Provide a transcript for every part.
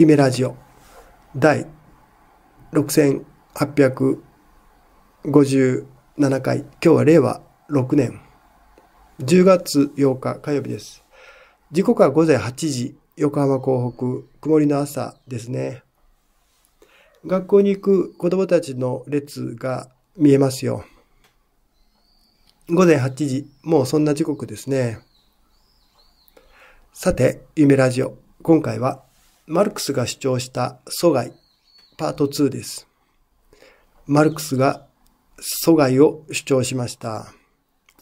イメラジオ第6857回今日は令和6年10月8日火曜日です時刻は午前8時横浜港北曇りの朝ですね学校に行く子供たちの列が見えますよ午前8時もうそんな時刻ですねさて夢ラジオ今回はマルクスが主張した疎外、パート2です。マルクスが疎外を主張しました。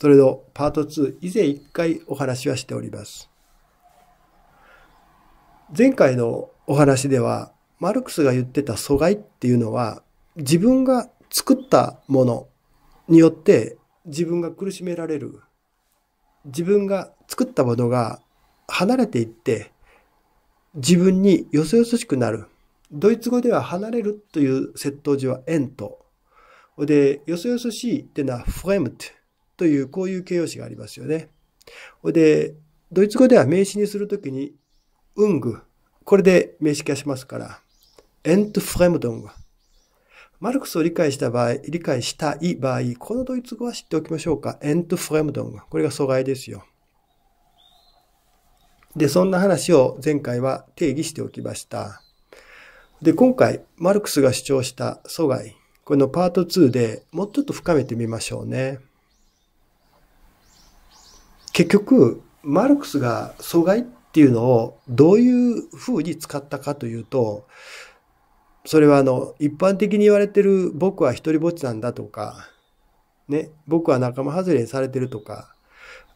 それのパート2、以前一回お話はしております。前回のお話では、マルクスが言ってた疎外っていうのは、自分が作ったものによって自分が苦しめられる。自分が作ったものが離れていって、自分によそよそしくなる。ドイツ語では離れるという接頭辞は円と。で、よそよそしいっていうのはフレムトというこういう形容詞がありますよね。で、ドイツ語では名詞にするときに、ウング。これで名詞化しますから、エントフレムドング。マルクスを理解した場合、理解したい場合、このドイツ語は知っておきましょうか。エントフレムドング。これが阻害ですよ。で、そんな話を前回は定義しておきました。で、今回、マルクスが主張した阻害、このパート2でもうちょっと深めてみましょうね。結局、マルクスが阻害っていうのをどういうふうに使ったかというと、それはあの、一般的に言われてる僕は一人ぼっちなんだとか、ね、僕は仲間外れにされてるとか、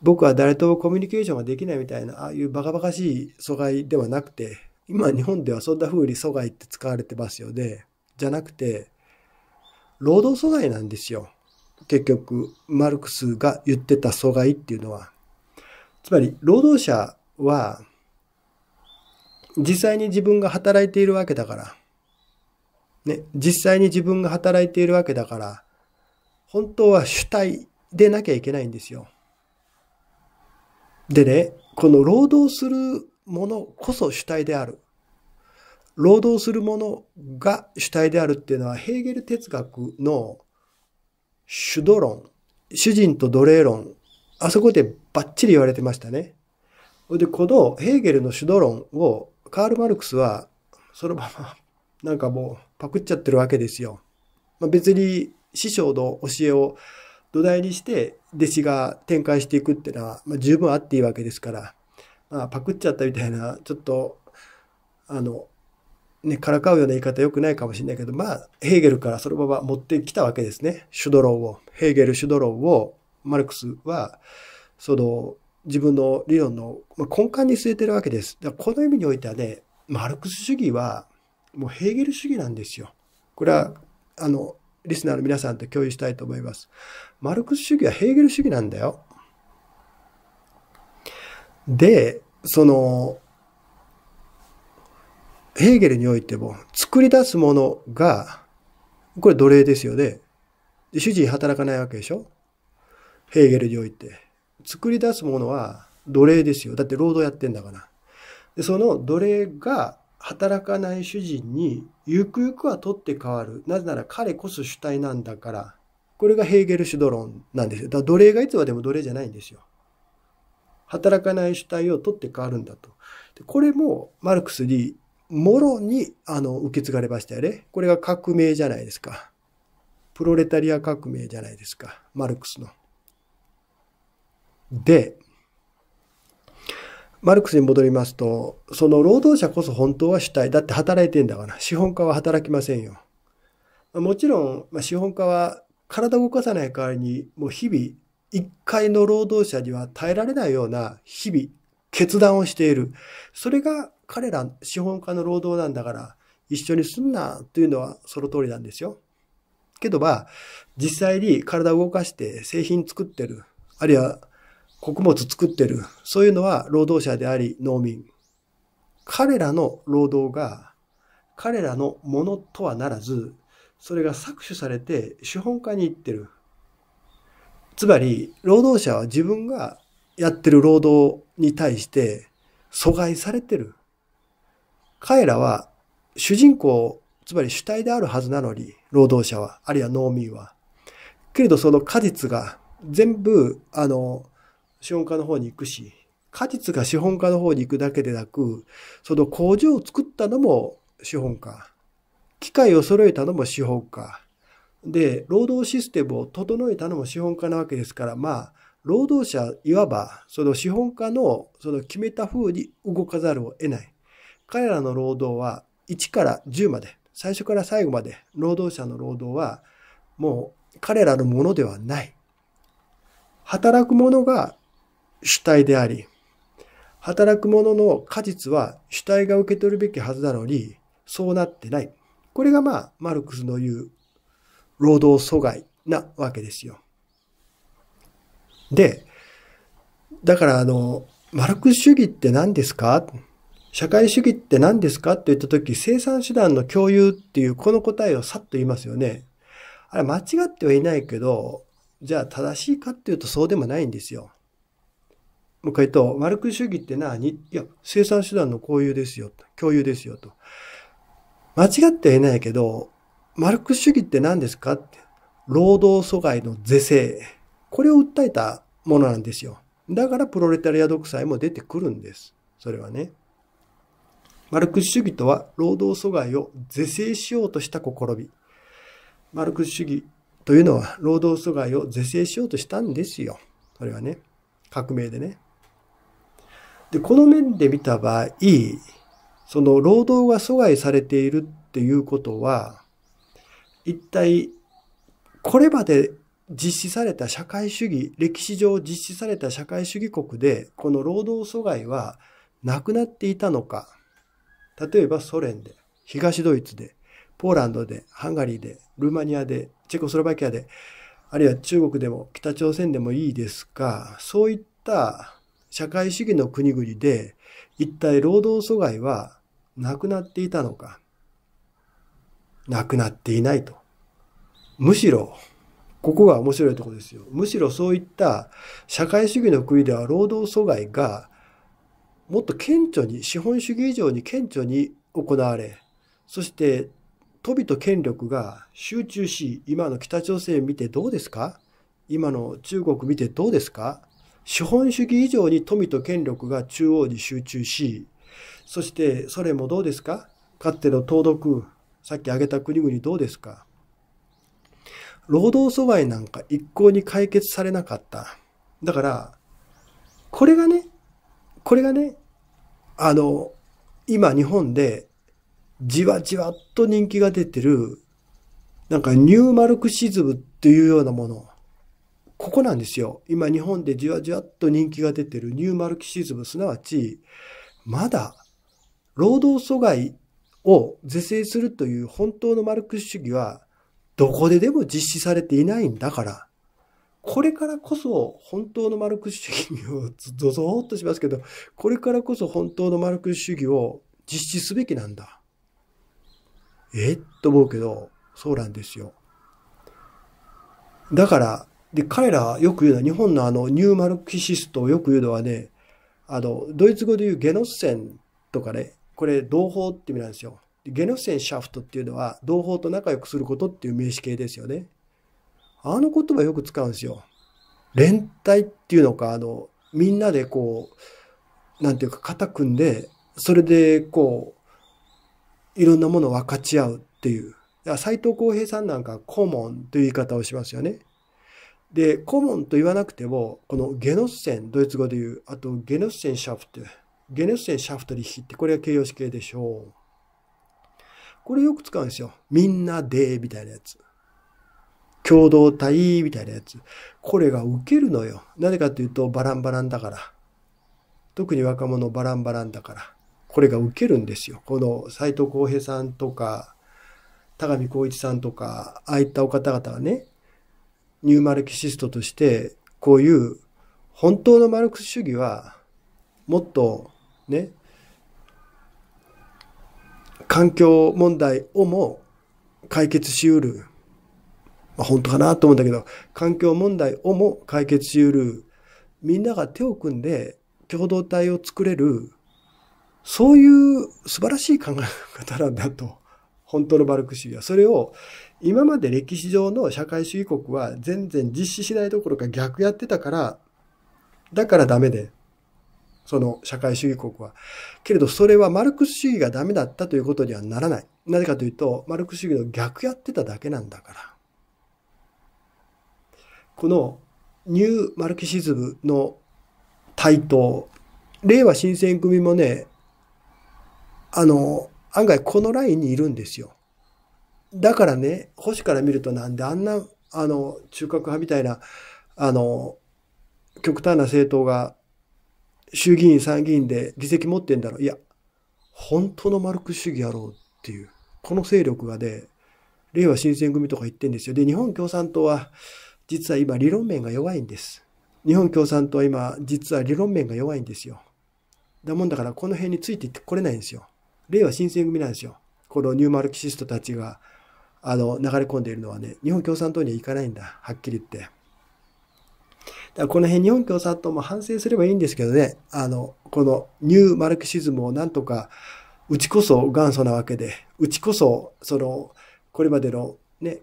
僕は誰ともコミュニケーションができないみたいな、ああいうバカバカしい阻害ではなくて、今日本ではそんな風に阻害って使われてますよね。じゃなくて、労働阻害なんですよ。結局、マルクスが言ってた阻害っていうのは。つまり、労働者は、実際に自分が働いているわけだから、ね、実際に自分が働いているわけだから、本当は主体でなきゃいけないんですよ。でね、この労働するものこそ主体である。労働するものが主体であるっていうのはヘーゲル哲学の主導論、主人と奴隷論、あそこでバッチリ言われてましたね。で、このヘーゲルの主導論をカール・マルクスはそのままなんかもうパクっちゃってるわけですよ。まあ、別に師匠の教えを土台にして弟子が展開していくっていうのは、まあ、十分あっていいわけですから、まあ、パクっちゃったみたいなちょっとあのねからかうような言い方よくないかもしれないけどまあヘーゲルからそのまま持ってきたわけですねシュドローをヘーゲルシュドローをマルクスはその自分の理論の根幹に据えてるわけです。だからこの意味においてはねマルクス主義はもうヘーゲル主義なんですよ。これは、あのリスナーの皆さんと共有したいと思います。マルクス主義はヘーゲル主義なんだよ。で、その、ヘーゲルにおいても、作り出すものが、これ奴隷ですよね。で主人働かないわけでしょヘーゲルにおいて。作り出すものは奴隷ですよ。だって労働やってんだから。で、その奴隷が働かない主人にゆくゆくは取って代わる。なぜなら彼こそ主体なんだから。これがヘーゲル主ド論なんですよ。だから奴隷がいつまでも奴隷じゃないんですよ。働かない主体を取って代わるんだと。でこれもマルクスにもろにあの受け継がれましたよね。これが革命じゃないですか。プロレタリア革命じゃないですか。マルクスの。で、マルクスに戻りますと、その労働者こそ本当は主体。だって働いてんだから、資本家は働きませんよ。もちろん、資本家は体を動かさない代わりに、もう日々、一回の労働者には耐えられないような日々、決断をしている。それが彼ら、資本家の労働なんだから、一緒にすんなというのはその通りなんですよ。けどば、実際に体を動かして製品作ってる。あるいは穀物作ってる、そういうのは労働者であり農民。彼らの労働が彼らのものとはならず、それが搾取されて資本家に行ってる。つまり、労働者は自分がやってる労働に対して阻害されてる。彼らは主人公、つまり主体であるはずなのに、労働者は、あるいは農民は。けれどその果実が全部、あの、資本家の方に行くし、果実が資本家の方に行くだけでなく、その工場を作ったのも資本家、機械を揃えたのも資本家、で、労働システムを整えたのも資本家なわけですから、まあ、労働者、いわば、その資本家の、その決めた風に動かざるを得ない。彼らの労働は、1から10まで、最初から最後まで、労働者の労働は、もう彼らのものではない。働く者が主体であり、働く者の果実は主体が受け取るべきはずなのに、そうなってない。これがまあ、マルクスの言う労働阻害なわけですよ。で、だからあの、マルクス主義って何ですか社会主義って何ですかって言った時、生産手段の共有っていうこの答えをさっと言いますよね。あれ間違ってはいないけど、じゃあ正しいかっていうとそうでもないんですよ。もう一回と、マルクス主義ってな、いや、生産手段の交流ですよ、共有ですよと。間違ってはいないけど、マルクス主義って何ですかって。労働阻害の是正。これを訴えたものなんですよ。だからプロレタリア独裁も出てくるんです。それはね。マルクス主義とは、労働阻害を是正しようとした試み。マルクス主義というのは、労働阻害を是正しようとしたんですよ。それはね。革命でね。で、この面で見た場合、その労働が阻害されているっていうことは、一体、これまで実施された社会主義、歴史上実施された社会主義国で、この労働阻害はなくなっていたのか。例えばソ連で、東ドイツで、ポーランドで、ハンガリーで、ルーマニアで、チェコスロバキアで、あるいは中国でも北朝鮮でもいいですが、そういった社会主義の国々で一体労働阻害はなくなっていたのかなくなっていないと。むしろ、ここが面白いところですよ。むしろそういった社会主義の国では労働阻害がもっと顕著に、資本主義以上に顕著に行われ、そして富と権力が集中し、今の北朝鮮見てどうですか今の中国見てどうですか資本主義以上に富と権力が中央に集中し、そしてソ連もどうですかかつての東独、さっき挙げた国々どうですか労働阻害なんか一向に解決されなかった。だから、これがね、これがね、あの、今日本でじわじわっと人気が出てる、なんかニューマルクシズムっていうようなもの。ここなんですよ。今日本でじわじわっと人気が出てるニューマルキシズム、すなわち、まだ労働阻害を是正するという本当のマルクス主義は、どこででも実施されていないんだから、これからこそ本当のマルクス主義を、ゾゾーっとしますけど、これからこそ本当のマルクス主義を実施すべきなんだ。えと思うけど、そうなんですよ。だから、で、彼らよく言うのは、日本のあの、ニューマルキシストをよく言うのはね、あの、ドイツ語で言うゲノッセンとかね、これ、同胞って意味なんですよ。ゲノッセンシャフトっていうのは、同胞と仲良くすることっていう名詞形ですよね。あの言葉よく使うんですよ。連帯っていうのか、あの、みんなでこう、なんていうか、肩組んで、それでこう、いろんなものを分かち合うっていう。斎藤浩平さんなんか、コモンという言い方をしますよね。で、コモンと言わなくても、このゲノッセン、ドイツ語で言う、あとゲノッセンシャフト、ゲノッセンシャフトリヒって、これは形容詞形でしょう。これよく使うんですよ。みんなで、みたいなやつ。共同体、みたいなやつ。これが受けるのよ。なぜかというと、バランバランだから。特に若者バランバランだから。これが受けるんですよ。この斎藤浩平さんとか、田上光一さんとか、ああいったお方々がね、ニューマルキシストとして、こういう本当のマルクス主義は、もっとね、環境問題をも解決しうる。まあ、本当かなと思うんだけど、環境問題をも解決しうる。みんなが手を組んで共同体を作れる。そういう素晴らしい考え方なんだと。本当のマルクス主義は。それを今まで歴史上の社会主義国は全然実施しないどころか逆やってたから、だからダメで、その社会主義国は。けれどそれはマルクス主義がダメだったということにはならない。なぜかというと、マルクス主義の逆やってただけなんだから。このニューマルキシズムの台頭、令和新選組もね、あの、案外このラインにいるんですよ。だからね、星から見るとなんであんな、あの、中核派みたいな、あの、極端な政党が衆議院参議院で議席持ってんだろう。いや、本当のマルクス主義やろうっていう。この勢力がね、令和新選組とか言ってんですよ。で、日本共産党は、実は今理論面が弱いんです。日本共産党は今、実は理論面が弱いんですよ。だもんだから、この辺についていってこれないんですよ。令和新選組なんですよ。このニューマルキシストたちがあの流れ込んでいるのはね、日本共産党には行かないんだ、はっきり言って。だからこの辺、日本共産党も反省すればいいんですけどね、あの、このニューマルクシズムをなんとか、うちこそ元祖なわけで、うちこそ、その、これまでのね、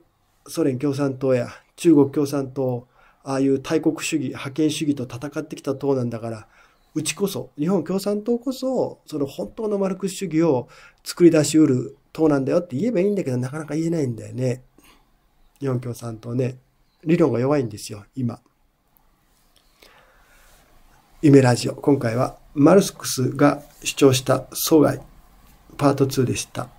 ソ連共産党や中国共産党、ああいう大国主義、覇権主義と戦ってきた党なんだから、うちこそ、日本共産党こそ、その本当のマルクス主義を作り出しうるうなんだよって言えばいいんだけど、なかなか言えないんだよね。日本共産党ね。理論が弱いんですよ、今。夢ラジオ。今回は、マルスクスが主張した阻害、パート2でした。